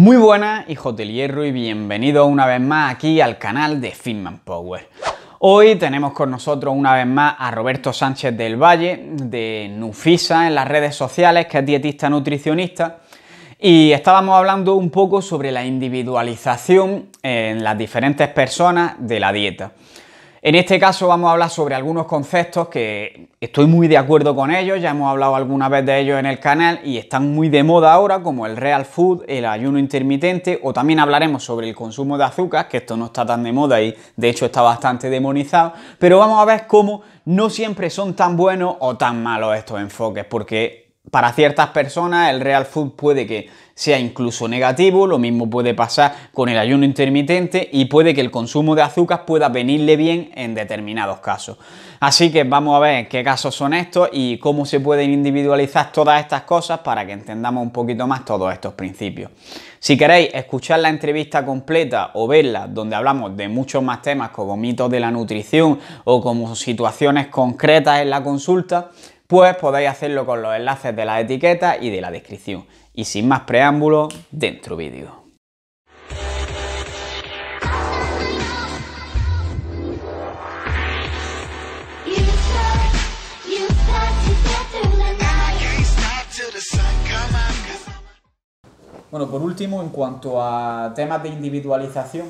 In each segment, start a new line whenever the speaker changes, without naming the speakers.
Muy buenas, hijos del hierro, y bienvenidos una vez más aquí al canal de Finman Power. Hoy tenemos con nosotros una vez más a Roberto Sánchez del Valle, de Nufisa en las redes sociales, que es dietista nutricionista. Y estábamos hablando un poco sobre la individualización eh, en las diferentes personas de la dieta. En este caso vamos a hablar sobre algunos conceptos que estoy muy de acuerdo con ellos, ya hemos hablado alguna vez de ellos en el canal y están muy de moda ahora como el real food, el ayuno intermitente o también hablaremos sobre el consumo de azúcar, que esto no está tan de moda y de hecho está bastante demonizado, pero vamos a ver cómo no siempre son tan buenos o tan malos estos enfoques, porque para ciertas personas el real food puede que sea incluso negativo, lo mismo puede pasar con el ayuno intermitente y puede que el consumo de azúcar pueda venirle bien en determinados casos. Así que vamos a ver qué casos son estos y cómo se pueden individualizar todas estas cosas para que entendamos un poquito más todos estos principios. Si queréis escuchar la entrevista completa o verla, donde hablamos de muchos más temas como mitos de la nutrición o como situaciones concretas en la consulta, pues podéis hacerlo con los enlaces de la etiqueta y de la descripción. Y sin más preámbulos, dentro vídeo. Bueno, por último, en cuanto a temas de individualización,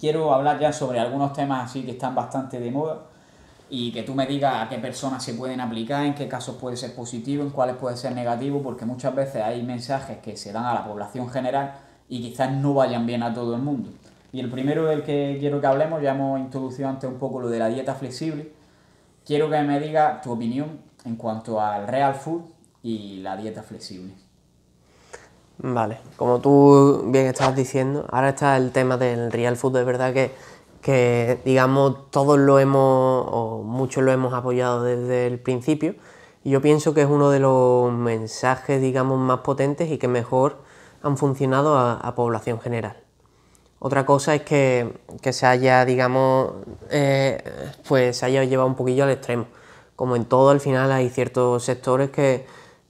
quiero hablar ya sobre algunos temas así que están bastante de moda y que tú me digas a qué personas se pueden aplicar, en qué casos puede ser positivo, en cuáles puede ser negativo, porque muchas veces hay mensajes que se dan a la población general y quizás no vayan bien a todo el mundo. Y el primero del que quiero que hablemos, ya hemos introducido antes un poco lo de la dieta flexible, quiero que me digas tu opinión en cuanto al real food y la dieta flexible.
Vale, como tú bien estabas diciendo, ahora está el tema del real food, de verdad que que digamos todos lo hemos, o muchos lo hemos apoyado desde el principio, y yo pienso que es uno de los mensajes, digamos, más potentes y que mejor han funcionado a, población general. Otra cosa es que, se haya, digamos, eh, pues se haya llevado un poquillo al extremo. Como en todo, al final hay ciertos sectores que,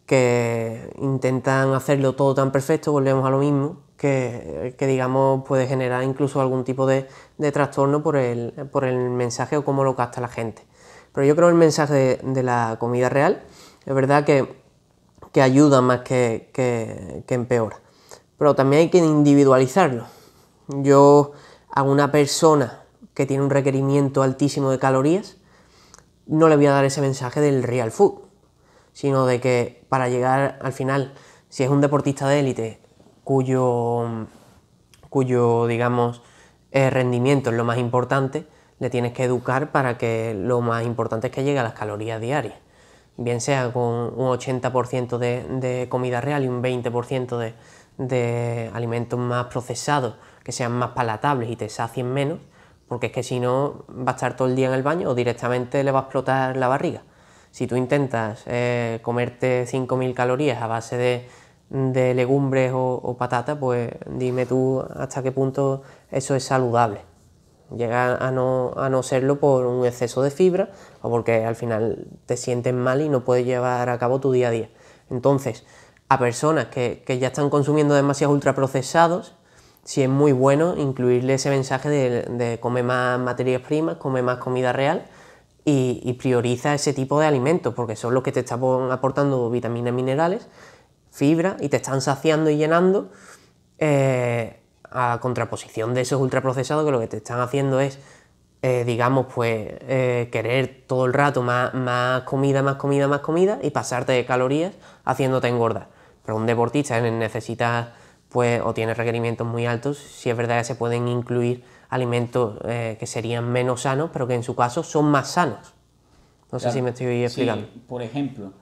que intentan hacerlo todo tan perfecto, volvemos a lo mismo, que, digamos puede generar incluso algún tipo de, trastorno por el, mensaje o cómo lo capta la gente. Pero yo creo el mensaje de, la comida real es verdad que, ayuda más que empeora. Pero también hay que individualizarlo. Yo a una persona que tiene un requerimiento altísimo de calorías, no le voy a dar ese mensaje del real food, sino de que para llegar al final, si es un deportista de élite cuyo, cuyo digamos, eh, rendimiento es lo más importante, le tienes que educar para que lo más importante es que llegue a las calorías diarias. Bien sea con un 80% de, comida real y un 20% de, alimentos más procesados, que sean más palatables y te sacien menos, porque es que si no va a estar todo el día en el baño o directamente le va a explotar la barriga. Si tú intentas eh, comerte 5.000 calorías a base de de legumbres o, patatas, pues dime tú hasta qué punto eso es saludable. Llega a no, a no serlo por un exceso de fibra o porque al final te sientes mal y no puedes llevar a cabo tu día a día. Entonces, a personas que, ya están consumiendo demasiados ultraprocesados, sí es muy bueno incluirle ese mensaje de, de comer más materias primas, come más comida real y, y prioriza ese tipo de alimentos porque son los que te están aportando vitaminas, minerales fibra y te están saciando y llenando eh, a contraposición de esos ultraprocesados que lo que te están haciendo es, eh, digamos, pues eh, querer todo el rato más, comida, más comida, más comida y pasarte de calorías haciéndote engordar. Pero un deportista necesita, pues, o tiene requerimientos muy altos, si es verdad que se pueden incluir alimentos que serían menos sanos, pero que en su caso son más sanos. No sé si me estoy explicando.
por ejemplo,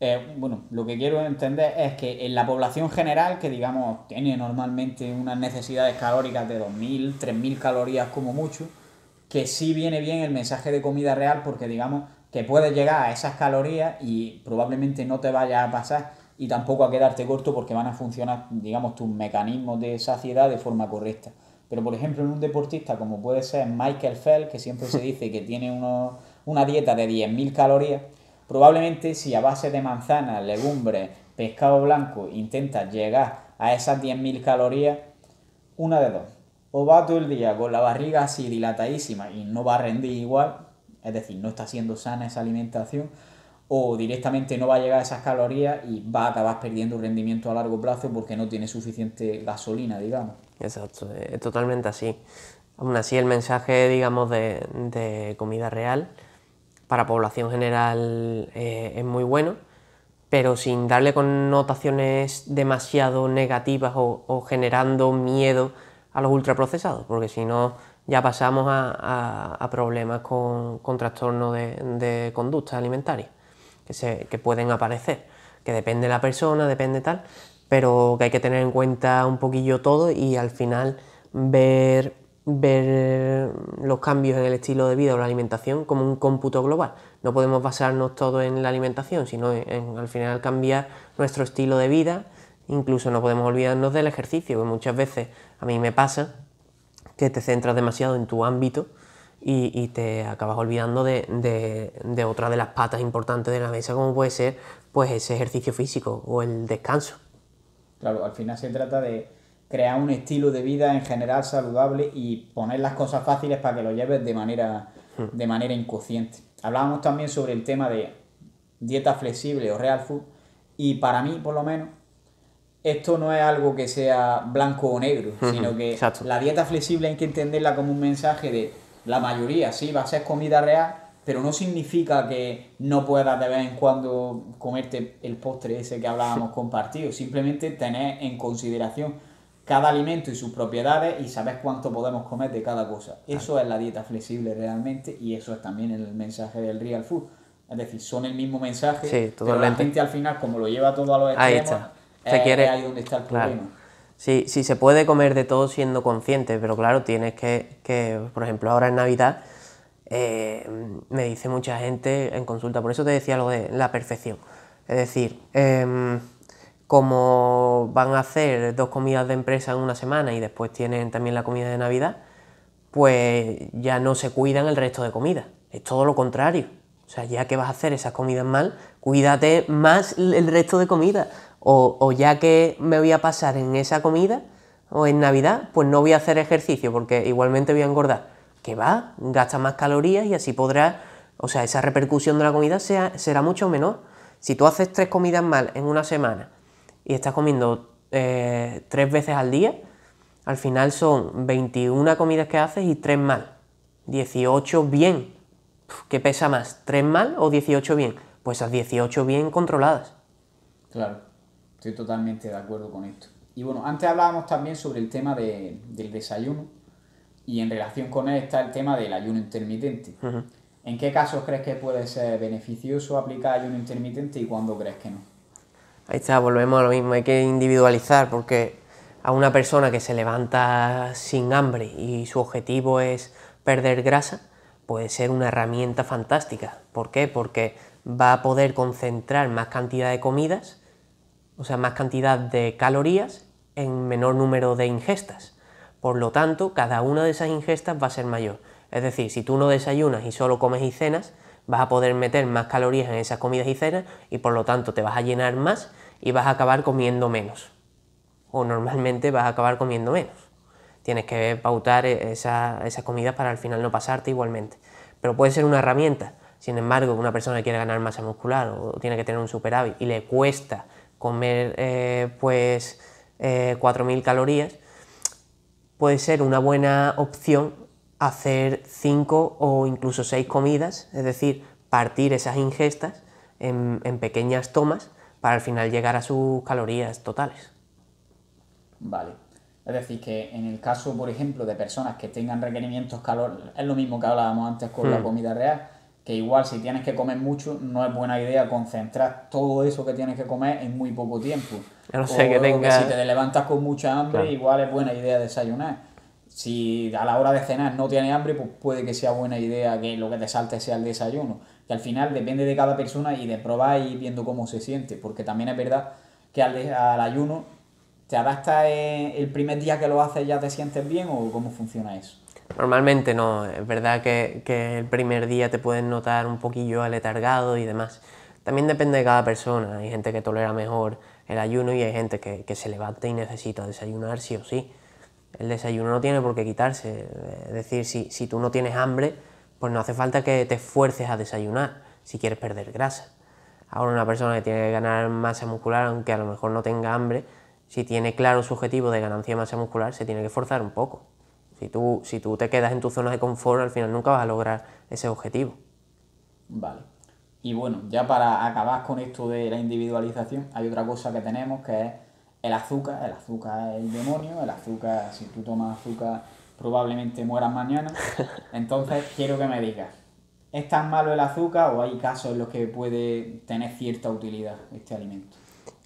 eh, bueno, lo que quiero entender es que en la población general, que digamos tiene normalmente unas necesidades calóricas de 2.000, 3.000 calorías como mucho, que sí viene bien el mensaje de comida real porque digamos que puedes llegar a esas calorías y probablemente no te vaya a pasar y tampoco a quedarte corto porque van a funcionar, digamos, tus mecanismos de saciedad de forma correcta. Pero por ejemplo, en un deportista como puede ser Michael Fell, que siempre se dice que tiene una dieta de 10.000 calorías, Probablemente si a base de manzanas, legumbres, pescado blanco intentas llegar a esas 10.000 calorías, una de dos. O va todo el día con la barriga así dilatadísima y no va a rendir igual, es decir, no está siendo sana esa alimentación, o directamente no va a llegar a esas calorías y va a acabar perdiendo rendimiento a largo plazo porque no tiene suficiente gasolina, digamos.
Exacto, es totalmente así. Aún así, el mensaje, digamos, de comida real para población general eh, es muy bueno, pero sin darle connotaciones demasiado negativas o, generando miedo a los ultraprocesados, porque si no ya pasamos a, problemas con, con trastornos de, conducta alimentaria, que, se, que pueden aparecer, que depende de la persona, depende tal, pero que hay que tener en cuenta un poquillo todo y al final ver ver eh, los cambios en el estilo de vida o la alimentación como un cómputo global. No podemos basarnos todo en la alimentación, sino en, al final cambiar nuestro estilo de vida. Incluso no podemos olvidarnos del ejercicio, que muchas veces a mí me pasa que te centras demasiado en tu ámbito y, te acabas olvidando de, de otra de las patas importantes de la mesa, como puede ser pues, ese
ejercicio físico o el descanso. Claro, al final se trata de crear un estilo de vida en general saludable y poner las cosas fáciles para que lo lleves de manera, hmm. de manera inconsciente. Hablábamos también sobre el tema de dieta flexible o real food y para mí, por lo menos, esto no es algo que sea blanco o negro, hmm. sino que la dieta flexible hay que entenderla como un mensaje de la mayoría, sí, va a ser comida real, pero no significa que no puedas de vez en cuando comerte el postre ese que hablábamos compartido, simplemente tener en consideración cada alimento y sus propiedades y sabes cuánto podemos comer de cada cosa. Eso es la dieta flexible realmente y eso es también el mensaje del real food. Es decir, son el mismo mensaje, sí, pero la gente al final, como lo lleva todo a los ahí está. Se ahí donde está el problema.
Sí, sí, se puede comer de todo siendo consciente, pero claro, tienes que, por ejemplo, ahora en Navidad eh, me dice mucha gente en consulta, por eso te decía lo de la perfección. Es decir, em, como van a hacer dos comidas de empresa en una semana y después tienen también la comida de Navidad, pues ya no se cuidan el resto de comida. Es todo lo contrario. O sea, ya que vas a hacer esas comidas mal, cuídate más el resto de comida. O, ya que me voy a pasar en esa comida o en Navidad, pues no voy a hacer ejercicio porque igualmente voy a engordar. Que va, gasta más calorías y así podrás, o sea, esa repercusión de la comida será mucho menor. Si tú haces tres comidas mal en una semana y estás comiendo eh, tres veces al día, al final son 21 comidas que haces y tres mal. 18 bien. ¿Qué pesa más? ¿Tres mal o 18 bien? Pues esas 18 bien controladas.
Claro, estoy totalmente de acuerdo con esto. Y bueno, antes hablábamos también sobre el tema del desayuno y en relación con él está el tema del ayuno intermitente. ¿En qué casos crees que puede ser beneficioso aplicar ayuno intermitente y cuándo crees que no?
Ahí está, volvemos a lo mismo, hay que individualizar porque a una persona que se levanta sin hambre y su objetivo es perder grasa, puede ser una herramienta fantástica. ¿Por qué? Porque va a poder concentrar más cantidad de comidas, o sea, más cantidad de calorías en menor número de ingestas. Por lo tanto, cada una de esas ingestas va a ser mayor. Es decir, si tú no desayunas y solo comes y cenas, vas a poder meter más calorías en esas comidas y cenas y por lo tanto te vas a llenar más y vas a acabar comiendo menos. O normalmente vas a acabar comiendo menos. Tienes que pautar e-, esa, esas comidas para al final no pasarte igualmente. Pero puede ser una herramienta. Sin embargo, una persona que quiere ganar masa muscular o tiene que tener un superávit y le cuesta comer eh, pues 4.000 eh, calorías, puede ser una buena opción hacer cinco o incluso seis comidas, es decir, partir esas ingestas en, pequeñas tomas para al final llegar a sus calorías totales.
Vale. Es decir, que en el caso, por ejemplo, de personas que tengan requerimientos calor es lo mismo que hablábamos antes con la hmm. comida real, que igual si tienes que comer mucho, no es buena idea concentrar todo eso que tienes que comer en muy poco tiempo. o, que Si te levantas con mucha hambre, igual es buena idea desayunar si a la hora de cenar no tiene hambre, pues puede que sea buena idea que lo que te salte sea el desayuno. Que al final depende de cada persona y de probar y viendo cómo se siente. Porque también es verdad que al, ayuno te adapta eh, el primer día que lo haces ya te sientes bien o cómo funciona eso.
Normalmente no, es verdad que, el primer día te puedes notar un poquillo aletargado y demás. También depende de cada persona, hay gente que tolera mejor el ayuno y hay gente que, que se levanta y necesita desayunar sí o sí. El desayuno no tiene por qué quitarse. Es decir, si, tú no tienes hambre, pues no hace falta que te esfuerces a desayunar si quieres perder grasa. Ahora una persona que tiene que ganar masa muscular, aunque a lo mejor no tenga hambre, si tiene claro su objetivo de ganancia de masa muscular, se tiene que forzar un poco. Si tú, si tú te quedas en tu zona de confort, al final nunca vas a lograr ese objetivo.
Vale. Y bueno, ya para acabar con esto de la individualización, hay otra cosa que tenemos que es el azúcar, el azúcar es el demonio, el azúcar, si tú tomas azúcar probablemente mueras mañana. Entonces quiero que me digas, ¿es tan malo el azúcar o hay casos en los que puede tener cierta utilidad este alimento?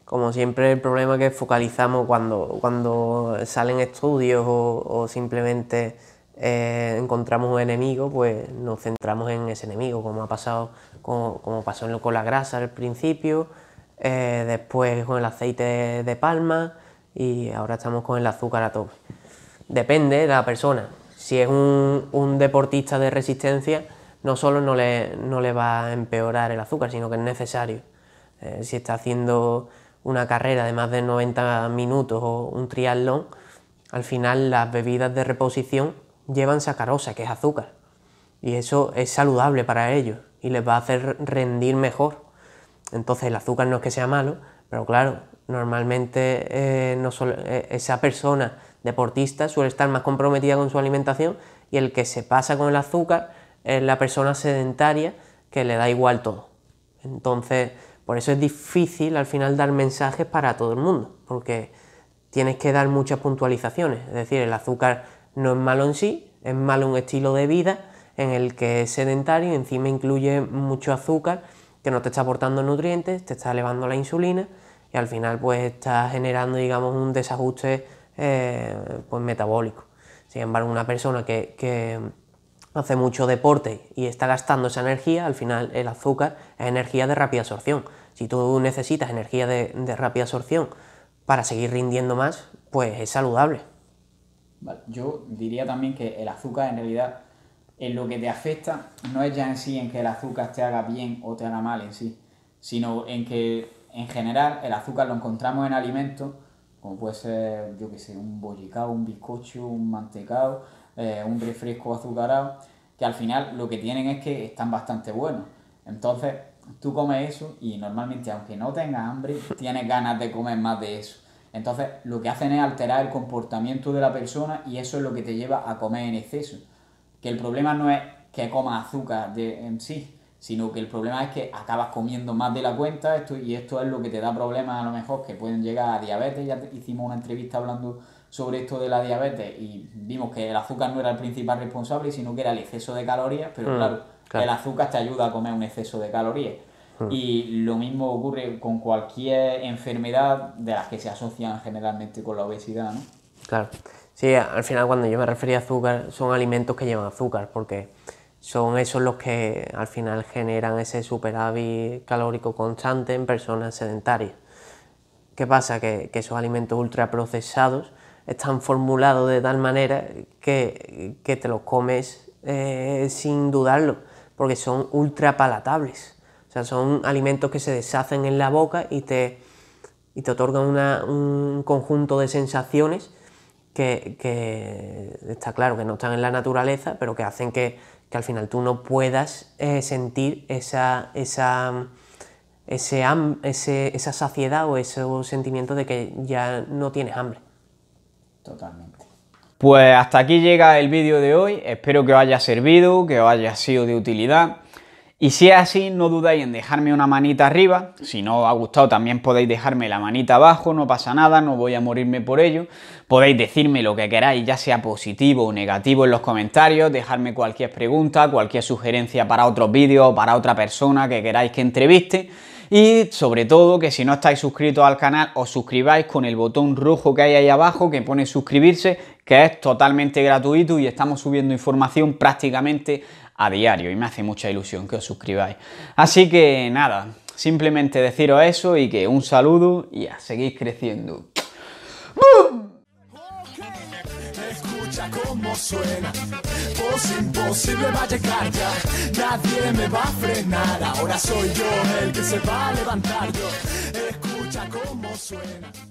Como siempre el problema que focalizamos cuando, cuando salen estudios o, simplemente eh, encontramos un enemigo, pues nos centramos en ese enemigo, como ha pasado, como, como pasó con la grasa al principio, eh, después con el aceite de, palma y ahora estamos con el azúcar a tope. Depende de la persona. Si es un, deportista de resistencia, no solo no le, va a empeorar el azúcar, sino que es necesario. Eh, si está haciendo una carrera de más de 90 minutos o un triatlón, al final las bebidas de reposición llevan sacarosa, que es azúcar. Y eso es saludable para ellos y les va a hacer rendir mejor. Entonces el azúcar no es que sea malo, pero claro, normalmente eh, eh, esa persona deportista suele estar más comprometida con su alimentación y el que se pasa con el azúcar es la persona sedentaria que le da igual todo. Entonces, por eso es difícil al final dar mensajes para todo el mundo, porque tienes que dar muchas puntualizaciones. Es decir, el azúcar no es malo en sí, es malo un estilo de vida en el que es sedentario y encima incluye mucho azúcar que no te está aportando nutrientes, te está elevando la insulina y al final pues está generando digamos un desajuste eh, pues metabólico. Sin embargo, una persona que, hace mucho deporte y está gastando esa energía, al final el azúcar es energía de rápida absorción. Si tú necesitas energía de, rápida absorción para seguir rindiendo más, pues es saludable.
Yo diría también que el azúcar en realidad en lo que te afecta no es ya en sí en que el azúcar te haga bien o te haga mal en sí, sino en que en general el azúcar lo encontramos en alimentos, como puede ser, yo que sé, un bollicao, un bizcocho, un mantecado, eh, un refresco azucarado, que al final lo que tienen es que están bastante buenos. Entonces, tú comes eso y normalmente, aunque no tengas hambre, tienes ganas de comer más de eso. Entonces, lo que hacen es alterar el comportamiento de la persona y eso es lo que te lleva a comer en exceso que el problema no es que comas azúcar de, en sí, sino que el problema es que acabas comiendo más de la cuenta esto, y esto es lo que te da problemas a lo mejor que pueden llegar a diabetes. Ya hicimos una entrevista hablando sobre esto de la diabetes y vimos que el azúcar no era el principal responsable, sino que era el exceso de calorías, pero mm, claro, el azúcar te ayuda a comer un exceso de calorías. Mm. Y lo mismo ocurre con cualquier enfermedad de las que se asocian generalmente con la obesidad, ¿no?
Claro. Sí, al final cuando yo me refería a azúcar, son alimentos que llevan azúcar, porque son esos los que al final generan ese superávit calórico constante en personas sedentarias. ¿Qué pasa? Que, esos alimentos ultraprocesados están formulados de tal manera que, te los comes eh, sin dudarlo, porque son ultrapalatables. O sea, son alimentos que se deshacen en la boca y te, y otorgan un conjunto de sensaciones que, está claro que no están en la naturaleza, pero que hacen que, al final tú no puedas eh, sentir esa, esa saciedad o ese sentimiento de que ya no tienes hambre.
Totalmente. Pues hasta aquí llega el vídeo de hoy, espero que os haya servido, que os haya sido de utilidad. Y si es así, no dudáis en dejarme una manita arriba. Si no os ha gustado, también podéis dejarme la manita abajo, no pasa nada, no voy a morirme por ello. Podéis decirme lo que queráis, ya sea positivo o negativo en los comentarios, dejarme cualquier pregunta, cualquier sugerencia para otros vídeos o para otra persona que queráis que entreviste. Y sobre todo que si no estáis suscritos al canal os suscribáis con el botón rojo que hay ahí abajo que pone suscribirse, que es totalmente gratuito y estamos subiendo información prácticamente a diario y me hace mucha ilusión que os suscribáis. Así que nada, simplemente deciros eso y que un saludo y a seguir creciendo. Escucha suena, voz imposible va nadie me va a frenar, ahora soy yo el que se va a levantar
yo,
escucha cómo suena.